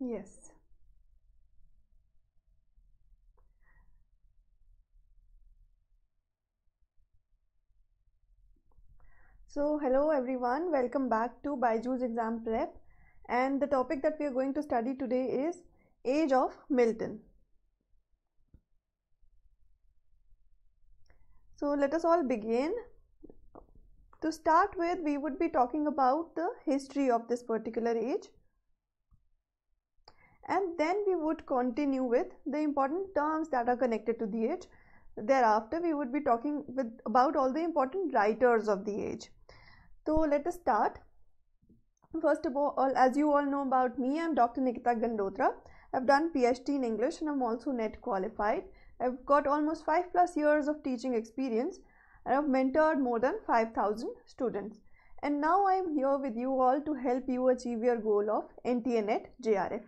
Yes. So hello everyone, welcome back to Baiju's exam prep and the topic that we are going to study today is Age of Milton. So let us all begin. To start with, we would be talking about the history of this particular age and then we would continue with the important terms that are connected to the age. Thereafter, we would be talking with about all the important writers of the age. So let us start. First of all, as you all know about me, I'm Dr. Nikita Gandotra. I've done PhD in English and I'm also net qualified. I've got almost 5 plus years of teaching experience and I've mentored more than 5000 students. And now I'm here with you all to help you achieve your goal of NTNET JRF.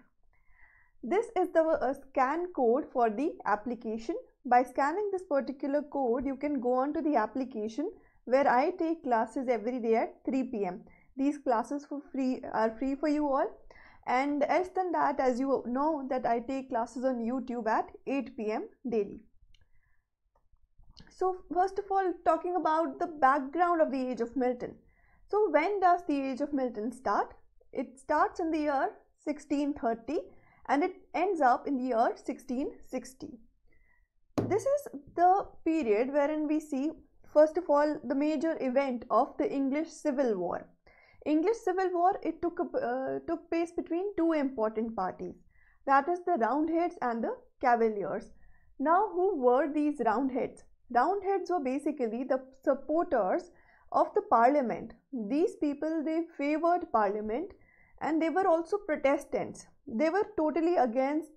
This is the uh, scan code for the application. By scanning this particular code, you can go on to the application where I take classes every day at 3 p.m. These classes for free are free for you all. And as than that, as you know that I take classes on YouTube at 8 p.m. daily. So first of all, talking about the background of the Age of Milton. So when does the Age of Milton start? It starts in the year 1630 and it ends up in the year 1660. This is the period wherein we see first of all the major event of the English Civil War. English Civil War it took, uh, took place between two important parties that is the Roundheads and the Cavaliers. Now who were these Roundheads? Roundheads were basically the supporters of the parliament. These people they favored parliament and they were also Protestants. They were totally against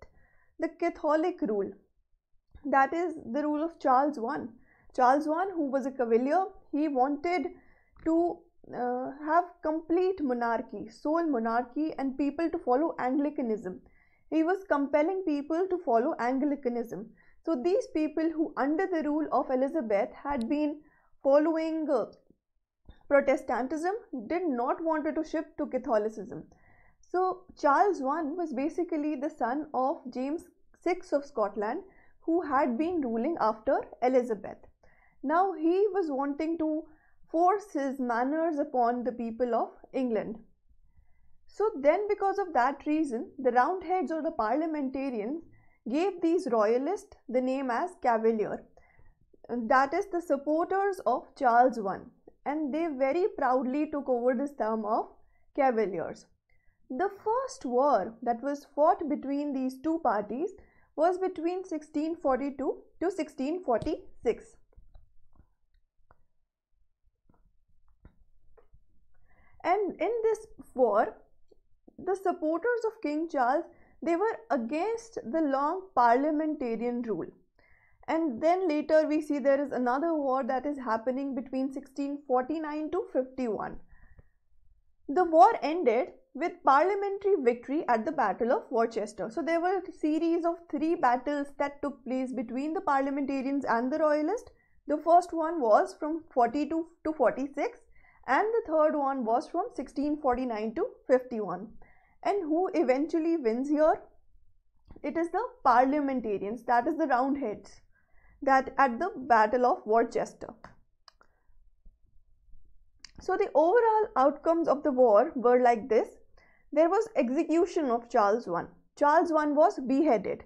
the Catholic rule, that is the rule of Charles I. Charles I, who was a cavalier, he wanted to uh, have complete monarchy, sole monarchy, and people to follow Anglicanism. He was compelling people to follow Anglicanism. So, these people who, under the rule of Elizabeth, had been following uh, Protestantism did not want to shift to Catholicism. So, Charles I was basically the son of James VI of Scotland, who had been ruling after Elizabeth. Now, he was wanting to force his manners upon the people of England. So, then, because of that reason, the Roundheads or the parliamentarians gave these royalists the name as Cavalier, that is, the supporters of Charles I and they very proudly took over this term of Cavaliers. The first war that was fought between these two parties was between 1642 to 1646. And in this war, the supporters of King Charles, they were against the long parliamentarian rule and then later we see there is another war that is happening between 1649 to 51. The war ended with parliamentary victory at the Battle of Worcester. So there were a series of three battles that took place between the parliamentarians and the royalists. The first one was from 42 to 46 and the third one was from 1649 to 51. And who eventually wins here? It is the parliamentarians, that is the roundheads that at the Battle of Worcester. So the overall outcomes of the war were like this. There was execution of Charles I. Charles I was beheaded.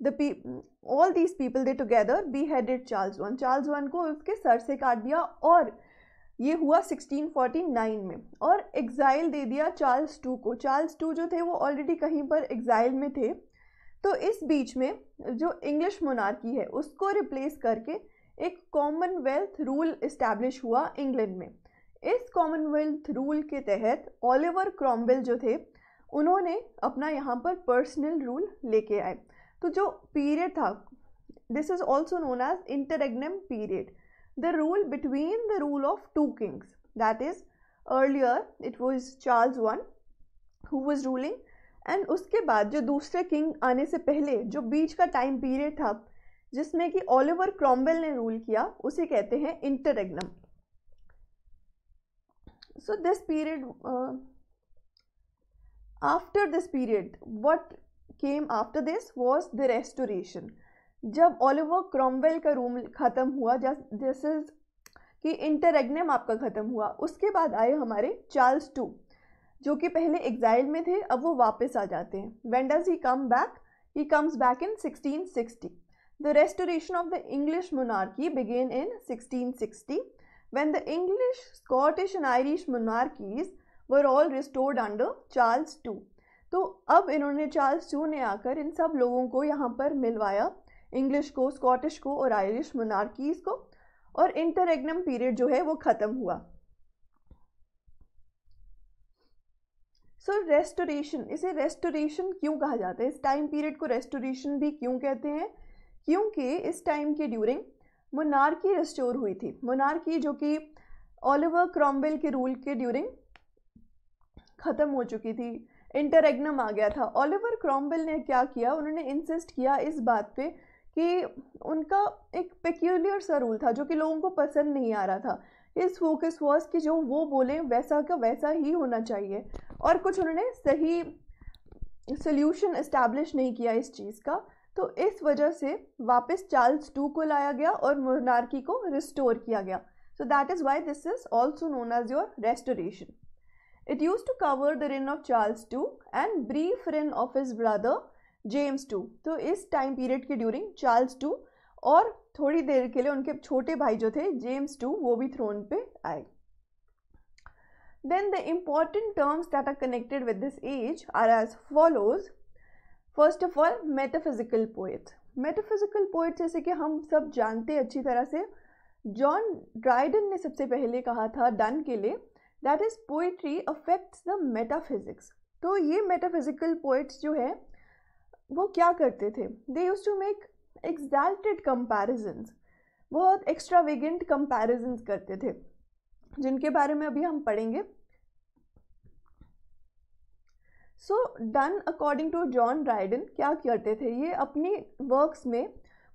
The pe- all these people they together beheaded Charles I. Charles I को उसके sir से काट दिया और ये हुआ 1649 में और exile दे दिया Charles टू को Charles टू जो थे वो ऑलरेडी कहीं पर एग्जाइल में थे तो इस बीच में जो इंग्लिश मोनार्की है उसको रिप्लेस करके एक कॉमनवेल्थ रूल इस्टेब्लिश हुआ इंग्लैंड में इस कॉमनवेल्थ रूल के तहत ओलिवर क्रॉमवेल जो थे उन्होंने अपना यहाँ पर पर्सनल रूल लेके आए तो जो पीरियड था this is also known as interregnum period the rule between the rule of two kings that is earlier it was Charles one who was ruling and उसके बाद जो दूसरे किंग आने से पहले जो बीच का टाइम पीरियड था जिसमें कि ओलिवर क्रॉम्बेल ने रूल किया उसे कहते हैं interregnum so this period after this period what came after this was the restoration जब ओलिवर क्रॉम्बेल का रूल ख़त्म हुआ दिस इज कि इंटरग्नम आपका ख़त्म हुआ उसके बाद आए हमारे चार्ल्स टू जो कि पहले एग्जाइल में थे अब वो वापस आ जाते हैं when does he come back he comes back in 1660 the restoration of the English monarchy began in 1660 when the English Scottish and Irish monarchies were all restored under Charles two तो अब इन्होंने चार्ल्स टू ने आकर इन सब लोगों को यहाँ पर मिलवाया इंग्लिश को स्कॉटिश को और आयरिश मोनार्कीज़ को और इंटररेग्नम पीरियड जो है वो ख़त्म हुआ सो रेस्टोरेशन इसे रेस्टोरेशन क्यों कहा जाता है इस टाइम पीरियड को रेस्टोरेशन भी क्यों कहते हैं क्योंकि इस टाइम के ड्यूरिंग मोनार्की रेस्टोर हुई थी मोनार्की जो कि ओलिवर क्रॉम्बेल के रूल के ड्यूरिंग ख़त्म हो चुकी थी इंटररेग्नम आ गया था ओलिवर क्रॉम्बेल ने क्या किया उन्होंने इंसिस्ट किया इस बात पे कि उनका एक पेक्यूलियर सा रूल था जो कि लोगों को पसंद नहीं आ रहा था इस फोकस वॉज कि जो वो बोलें वैसा का वैसा ही होना चाहिए और कुछ उन्होंने सही सोल्यूशन इस्टेब्लिश नहीं किया इस चीज़ का तो इस वजह से वापस चार्ल्स टू को लाया गया और मोनार्की को रिस्टोर किया गया so that is why this is also known as your restoration it use to cover the reign of Charles two and brief reign of his brother James two तो इस time period के during Charles two और थोड़ी देर के लिए उनके छोटे भाई जो थे जेम्स टू वो भी थ्रोन पे आए Then the important terms that are connected with this age are as follows. First of all, metaphysical poets. Metaphysical poets जैसे कि हम सब जानते हैं अच्छी तरह से जॉन ड्राइडन ने सबसे पहले कहा था डन के लिए that is poetry affects the metaphysics तो ये मेटाफिजिकल पोइट्स जो है वो क्या करते थे they use to make exalted comparisons बहुत एक्स्ट्रावेगेंट कंपैरिजन्स करते थे जिनके बारे में अभी हम पढ़ेंगे so Donne according to John Dryden क्या करते थे ये अपनी वर्क्स में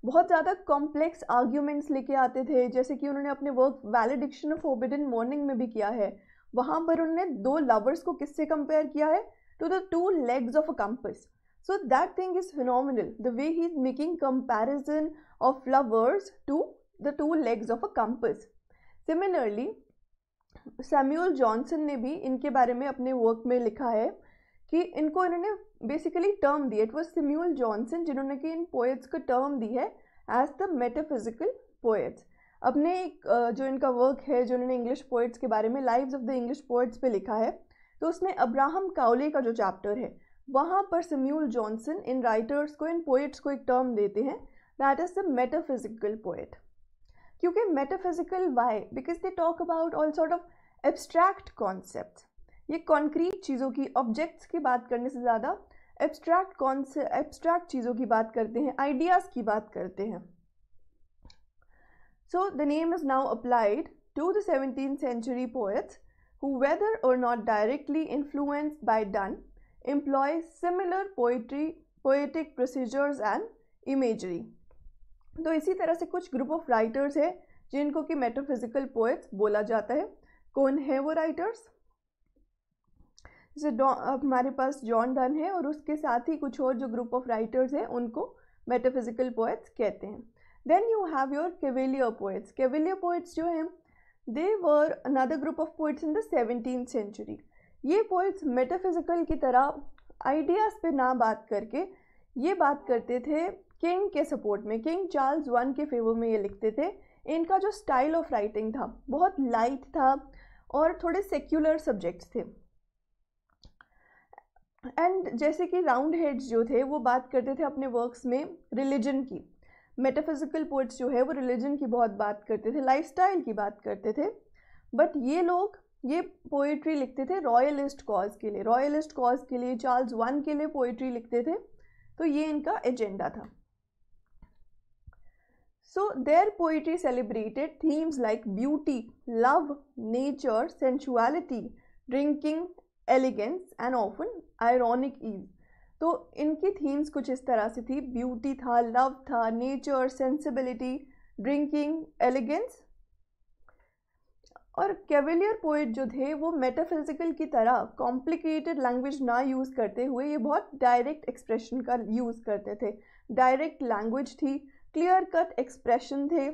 बहुत ज़्यादा कॉम्प्लेक्स आर्ग्यूमेंट्स लेके आते थे जैसे कि उन्होंने अपने work valediction of forbidding mourning में भी किया है वहाँ पर उन्होंने दो लवर्स को किससे कंपेयर किया है to the two legs of a compass that thing is is the way he is making comparison of lovers to the two legs of a compass similarly Samuel Johnson ने भी इनके बारे में अपने वर्क में लिखा है कि इनको इन्होंने बेसिकली टर्म दी इट वॉज सैम्यूल जॉनसन जिन्होंने कि इन पोएट्स को टर्म दी है एज द मेटाफिजिकल पोएट्स अपने जो इनका वर्क है जो इन्होंने इंग्लिश पोइट्स के बारे में lives of the English poets पे लिखा है तो उसमें अब्राहम काउले का जो चैप्टर है वहाँ पर सम्यूल जॉनसन इन राइटर्स को इन पोइट्स को एक टर्म देते हैं that is the metaphysical poet क्योंकि metaphysical why because they talk about all sort of abstract concept ये कॉन्क्रीट चीज़ों की ऑब्जेक्ट्स की बात करने से ज़्यादा एब्स्ट्रैक्ट कॉन्से एब्स्ट्रैक्ट चीज़ों की बात करते हैं आइडियाज की बात करते हैं so the name is now applied to the seventeen century poets who whether or not directly influence by Donne employ similar poetry poetic procedures and imagery तो इसी तरह से कुछ ग्रुप ऑफ राइटर्स हैं जिनको कि मेटाफिजिकल पोएट्स बोला जाता है कौन है वो राइटर्स जैसे हमारे पास जॉन डन है और उसके साथ ही कुछ और जो ग्रुप ऑफ राइटर्स हैं उनको मेटाफिजिकल पोएट्स कहते हैं then you have your cavalier poets cavalier poets जो हैं they were another group of poets in the seventeen century ये पोइट्स मेटाफिजिकल की तरह आइडियाज़ पे ना बात करके ये बात करते थे किंग के सपोर्ट में किंग चार्ल्स वन के फेवर में ये लिखते थे इनका जो स्टाइल ऑफ राइटिंग था बहुत लाइट था और थोड़े सेक्युलर सब्जेक्ट्स थे एंड जैसे कि राउंड हेड्स जो थे वो बात करते थे अपने वर्क्स में रिलीजन की मेटाफिजिकल पोइट्स जो है वो रिलीजन की बहुत बात करते थे लाइफस्टाइल की बात करते थे बट ये लोग ये पोइट्री लिखते थे रॉयलिस्ट कॉज के लिए रॉयलिस्ट कॉज के लिए चार्ल्स वन के लिए पोइट्री लिखते थे तो ये इनका एजेंडा था so their poetry celebrated themes like beauty love nature sensuality drinking elegance and often ironic ease तो इनकी थीम्स कुछ इस तरह से थी ब्यूटी था लव था नेचर सेंसिबिलिटी ड्रिंकिंग एलिगेंस और कैवेलियर पोइट जो थे वो मेटाफिजिकल की तरह कॉम्प्लिकेटेड लैंग्वेज ना यूज़ करते हुए ये बहुत डायरेक्ट एक्सप्रेशन का यूज़ करते थे डायरेक्ट लैंग्वेज थी क्लियर कट एक्सप्रेशन थे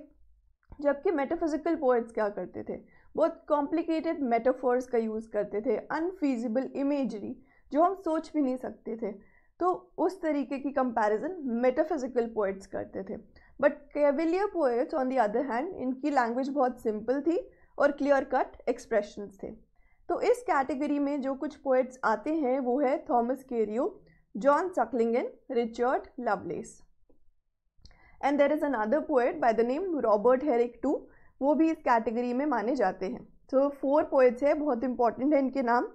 जबकि मेटाफिजिकल पोइट्स क्या करते थे बहुत कॉम्प्लिकेटेड मेटाफर्स का यूज़ करते थे अनफीजिबल इमेजरी जो हम सोच भी नहीं सकते थे तो उस तरीके की कंपैरिजन मेटाफिजिकल पोइट्स करते थे but cavalier poets on the other hand इनकी लैंग्वेज बहुत सिंपल थी और क्लियर कट एक्सप्रेशन थे तो इस कैटेगरी में जो कुछ पोइट्स आते हैं वो है Thomas Carew John Suckling Richard Lovelace and there is another poet by the name Robert Herrick too वो भी इस कैटेगरी में माने जाते हैं तो फोर पोएट्स है बहुत इंपॉर्टेंट है इनके नाम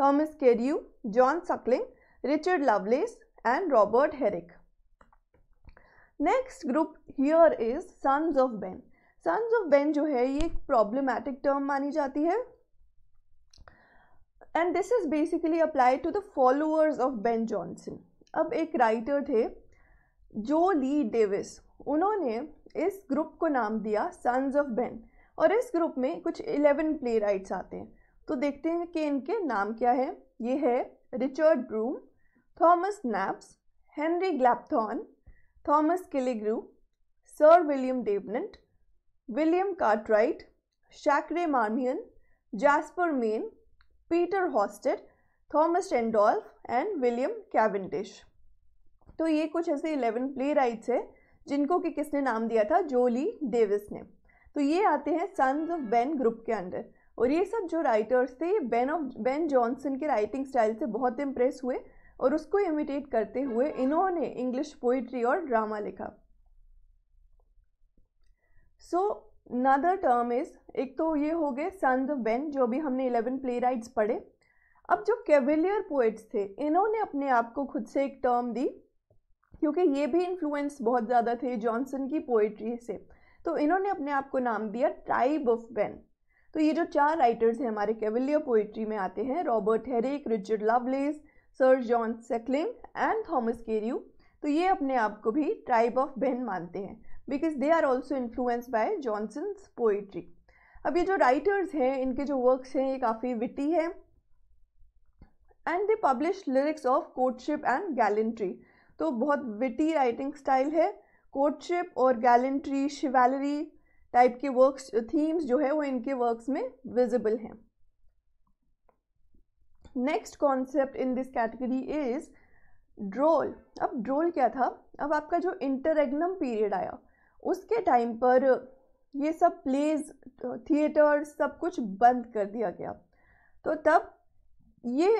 Thomas Carew John Suckling Richard Lovelace and Robert Herrick next group here is sons of Ben sons of Ben जो है ये एक प्रॉब्लमैटिक टर्म मानी जाती है and this is basically apply to the followers of Ben Jonson अब एक writer थे जो ली डेविस उन्होंने इस ग्रुप को नाम दिया सन्स ऑफ बेन और इस ग्रुप में कुछ इलेवन प्ले राइट्स आते हैं तो देखते हैं कि इनके नाम क्या है ये है Richard Brome Thomas Nabbes Henry Glapthorne Thomas Killigrew sir William Davenant William Cartwright Shakerley Marmion Jasper Mayne Peter Hausted Thomas Randolph and William Cavendish तो ये कुछ ऐसे इलेवन प्ले राइट्स है जिनको कि किसने नाम दिया था जोली डेविस ने तो ये आते हैं सन्स ऑफ बेन ग्रुप के अंडर और ये सब जो राइटर्स थे ये बेन ऑफ बेन जॉनसन के राइटिंग स्टाइल से बहुत इम्प्रेस हुए और उसको इमिटेट करते हुए इन्होंने इंग्लिश पोइट्री और ड्रामा लिखा सो नदर टर्म इज़ एक तो ये हो गए सन्स ऑफ बेन जो भी हमने इलेवन प्ले पढ़े अब जो कैविलियर पोइट्स थे इन्होंने अपने आप को खुद से एक टर्म दी क्योंकि ये भी इन्फ्लुएंस बहुत ज़्यादा थे जॉनसन की पोइट्री से तो इन्होंने अपने आप को नाम दिया ट्राइब ऑफ बेन तो ये जो चार राइटर्स हैं हमारे कैविलियर पोइट्री में आते हैं Robert Herrick Richard Lovelace sir John Suckling and Thomas Carew तो ये अपने आप को भी ट्राइब ऑफ बेन मानते हैं because they are also influence by Jonson's poetry अब ये जो राइटर्स हैं इनके जो वर्क्स हैं ये काफ़ी विटी है and they publish lyrics of courtship and gallantry तो बहुत विटी राइटिंग स्टाइल है कोर्टशिप और गैलेंट्री शिवेलरी टाइप के वर्क्स थीम्स जो है वो इनके वर्क्स में विजिबल हैं next concept in this category is droll अब ड्रोल क्या था अब आपका जो इंटरेग्नम पीरियड आया उसके टाइम पर ये सब प्लेज थिएटर सब कुछ बंद कर दिया गया तो तब ये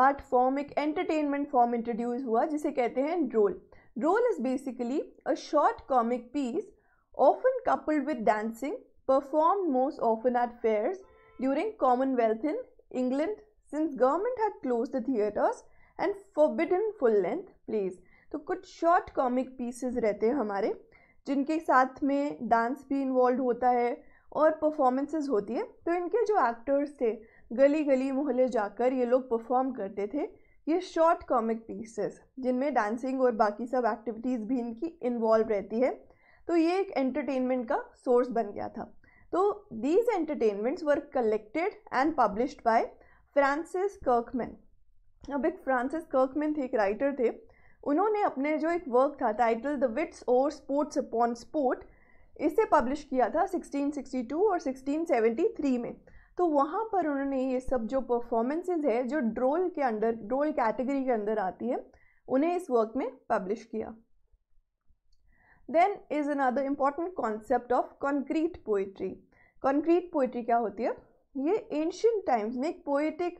आर्ट फॉर्म एक एंटरटेनमेंट फॉर्म इंट्रोड्यूस हुआ जिसे कहते हैं droll droll is basically a short comic piece often coupled with dancing perform most often at fairs during Commonwealth in England since government had closed the theatres and forbidden full length plays तो कुछ short comic pieces रहते हैं हमारे जिनके साथ में dance भी involve होता है और परफॉर्मेंसेस होती है तो इनके जो एक्टर्स थे गली गली मोहल्ले जाकर ये लोग परफॉर्म करते थे ये शॉर्ट कॉमिक पीसेस जिनमें डांसिंग और बाकी सब एक्टिविटीज़ भी इनकी इन्वॉल्व रहती है तो ये एक एंटरटेनमेंट का सोर्स बन गया था तो these entertainments were collected and published by Francis Kirkman अब एक फ्रांसिस कर्कमैन थे एक राइटर थे उन्होंने अपने जो एक वर्क था title the wits or sports upon sport इसे पब्लिश किया था 1662 और 1673 में तो वहाँ पर उन्होंने ये सब जो परफॉर्मेंसेज है जो ड्रोल के अंडर ड्रोल कैटेगरी के अंदर आती है उन्हें इस वर्क में पब्लिश किया then is another important concept of concrete poetry concrete poetry क्या होती है ये एंशियंट टाइम्स में एक पोइटिक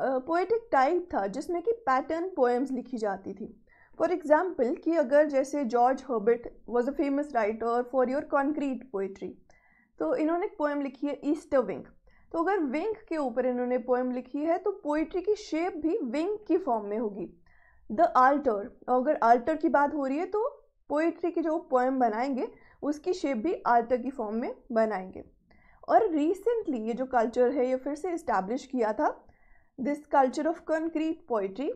पोइटिक टाइप था जिसमें कि पैटर्न पोएम्स लिखी जाती थी फॉर एग्ज़ाम्पल कि अगर जैसे George Herbert was a famous writer for your concrete poetry तो इन्होंने एक पोएम लिखी है ईस्टर विंग तो अगर विंग के ऊपर इन्होंने पोएम लिखी है तो पोइट्री की शेप भी विंग की फॉर्म में होगी द आल्टर अगर आल्टर की बात हो रही है तो पोइट्री की जो पोएम बनाएंगे उसकी शेप भी आल्टर की फॉर्म में बनाएंगे और रिसेंटली ये जो कल्चर है ये फिर से इस्टेब्लिश किया था this culture of concrete poetry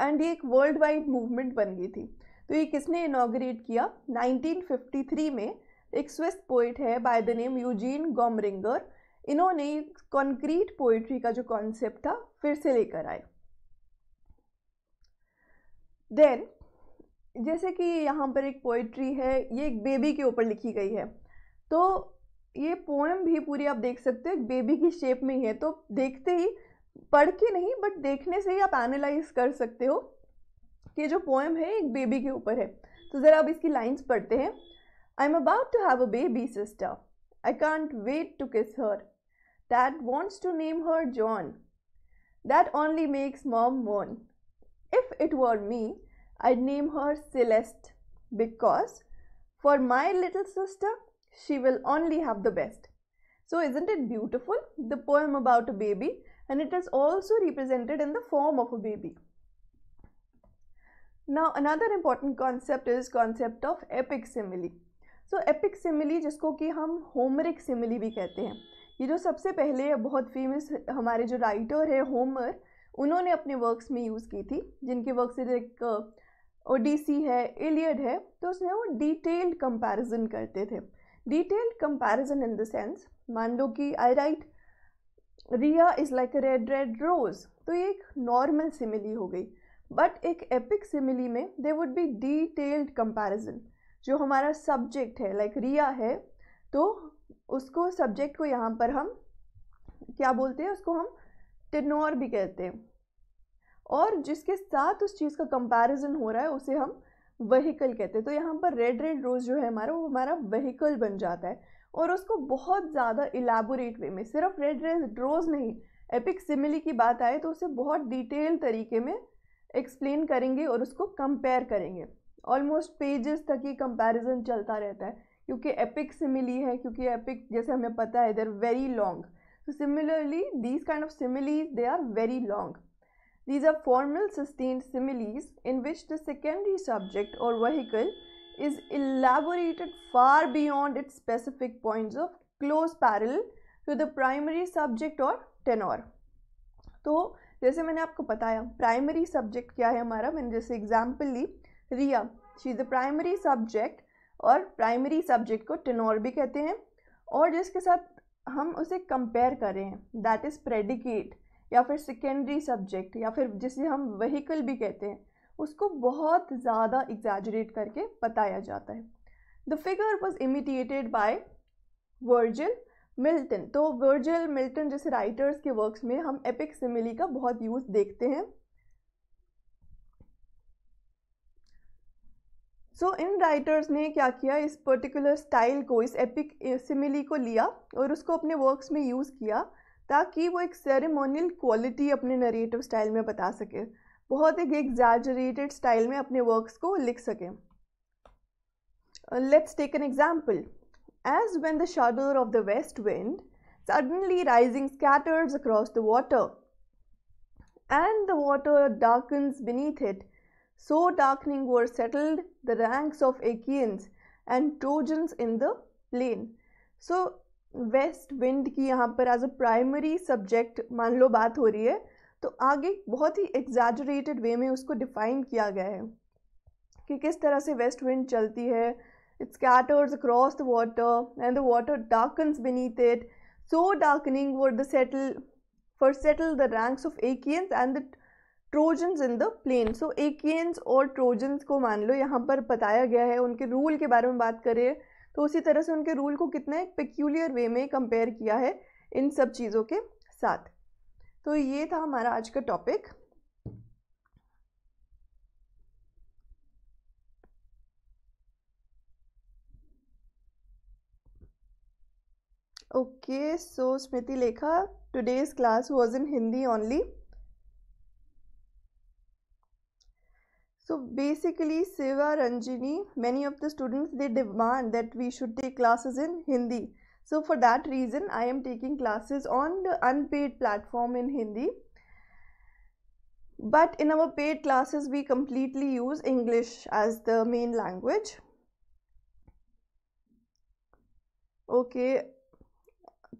and ये एक वर्ल्ड वाइड मूवमेंट बन गई थी तो ये किसने इनाग्रेट किया 1953 में एक स्विस पोइट है by the name Eugen Gomringer इन्होंने कॉन्क्रीट पोइट्री का जो कॉन्सेप्ट था फिर से लेकर आए देन जैसे कि यहाँ पर एक पोइट्री है ये एक बेबी के ऊपर लिखी गई है तो ये पोएम भी पूरी आप देख सकते हो एक बेबी की शेप में ही है तो देखते ही पढ़ के नहीं बट देखने से ही आप एनालाइज कर सकते हो कि जो पोएम है एक बेबी के ऊपर है तो ज़रा आप इसकी लाइंस पढ़ते हैं I am about to have a baby sister I can't wait to kiss her that wants to name her John that only makes mom moan if it were me I name her Celeste because for my little sister will only have the best so isn't it beautiful the poem about a baby and it is also represented in the form of a baby. Now another important concept is concept of epic simile. So epic simile जिसको कि हम homeric simile भी कहते हैं ये जो सबसे पहले बहुत famous हमारे जो writer है homer उन्होंने अपने works में use की थी जिनके works से एक ओडीसी है इलियड है तो उसमें वो डिटेल्ड कंपैरिजन करते थे detailed comparison in the sense मान लो कि I write Riya is like a red red rose तो ये एक नॉर्मल सिमिली हो गई बट एक एपिक सिमिली में they would be detailed comparison जो हमारा सब्जेक्ट है लाइक like रिया है तो उसको सब्जेक्ट को यहाँ पर हम क्या बोलते हैं उसको हम टेनोर भी कहते हैं और जिसके साथ उस चीज़ का कंपैरिजन हो रहा है उसे हम वहीकल कहते हैं तो यहाँ पर रेड रेड रोज़ जो है हमारा वो हमारा वहीकल बन जाता है और उसको बहुत ज़्यादा इलाबोरेट वे में सिर्फ रेड रोज़ नहीं एपिक सिमिली की बात आए तो उसे बहुत डिटेल तरीके में एक्सप्लेन करेंगे और उसको कंपेयर करेंगे ऑलमोस्ट पेजेस तक ही कंपैरिजन चलता रहता है क्योंकि एपिक सिमिली है क्योंकि एपिक जैसे हमें पता है they're very long so similarly these kind of similes they are very long these are formal sustain similes in which the secondary subject or vehicle is elaborated far beyond its specific points of close parallel to the primary subject or tenor. तो जैसे मैंने आपको बताया primary subject क्या है हमारा मैंने जैसे एग्जाम्पल ली Riya she is the primary subject और प्राइमरी सब्जेक्ट को टेनोर भी कहते हैं और जिसके साथ हम उसे कंपेयर कर रहे हैं दैट इज़ प्रेडिकेट या फिर सेकेंडरी सब्जेक्ट या फिर जिसे हम वहीकल भी कहते हैं उसको बहुत ज़्यादा एग्जैजरेट करके बताया जाता है the figure was imitated by Virgil Milton तो वर्जिल मिल्टन जैसे राइटर्स के वर्क्स में हम एपिक सिमिली का बहुत यूज़ देखते हैं सो इन राइटर्स ने क्या किया इस पर्टिकुलर स्टाइल को इस एपिक सिमिली को लिया और उसको अपने वर्क्स में यूज़ किया ताकि वो एक सेरेमोनियल क्वालिटी अपने नरेटिव स्टाइल में बता सके बहुत एक एग्जैजरेटेड स्टाइल में अपने वर्क्स को लिख सकें let's take an example as when the shudder of the west wind suddenly rising scatters across the water and the water darkens beneath it so darkening were settled the ranks of Achaeans and Trojans in the plain so west wind की यहाँ पर as a primary subject मान लो बात हो रही है तो आगे बहुत ही एग्जैजरेटेड वे में उसको डिफाइन किया गया है कि किस तरह से वेस्ट विंड चलती है it scatters across the water and the water darkens beneath it so darkening were the settle for settle the ranks of Achaeans and the Trojans in the plain so Achaeans और Trojans को मान लो यहाँ पर बताया गया है उनके rule के बारे में बात करें तो उसी तरह से उनके रूल को कितने पिक्यूलियर वे में कंपेयर किया है इन सब चीज़ों के साथ तो ये था हमारा आज का topic okay so Smriti Lekha today's class was in Hindi only so basically Shiva Ranjani many of the students they demand that we should take classes in Hindi So for that reason, I am taking classes on the unpaid platform in Hindi. But in our paid classes, we completely use English as the main language. Okay,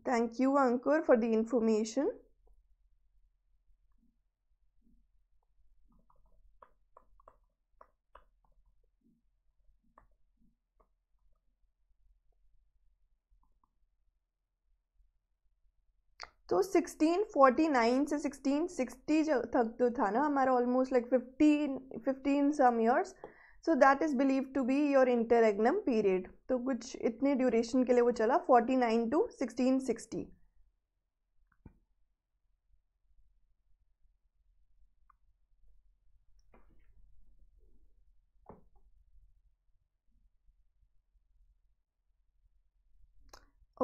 thank you Ankur for the information. तो 1649 से 1660 तक तो था ना हमारा almost like 15 15 some years so that is believe to be your interregnum period तो कुछ इतने ड्यूरेशन के लिए वो चला 49 to 1660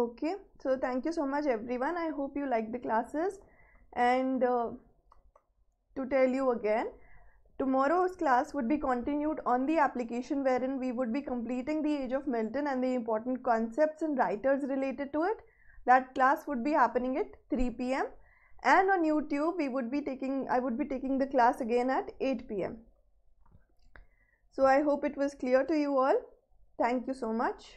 okay so thank you so much everyone i hope you like the classes and uh, to tell you again tomorrow's class would be continued on the application wherein we would be completing the age of milton and the important concepts and writers related to it that class would be happening at 3 pm and on youtube we would be taking i would be taking the class again at 8 pm so i hope it was clear to you all thank you so much